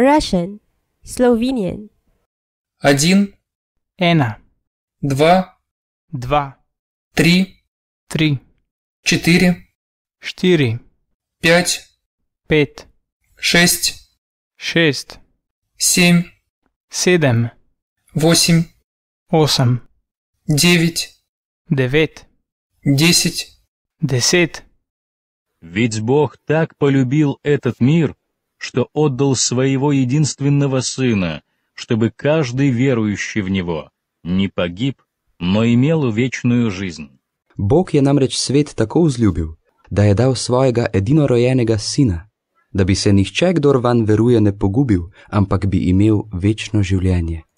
Russian. Slovenian. Один. Эна. Два. Два. Три. Три. Четыре. Четыре. Пять. Пять. Шесть. Шесть. Семь. Семь. Восемь. Восемь. Девять. Девять. Десять. Десять. Ведь Бог так полюбил этот мир, что отдал своего единственного сына, чтобы каждый верующий в него не погиб, но имел вечную жизнь. Бог je namreč svet tako vzljubil, da je dal svojega edinorojenega sina, da bi se nihče, kdor van veruje, ne pogubil, ampak bi imel večno življenje.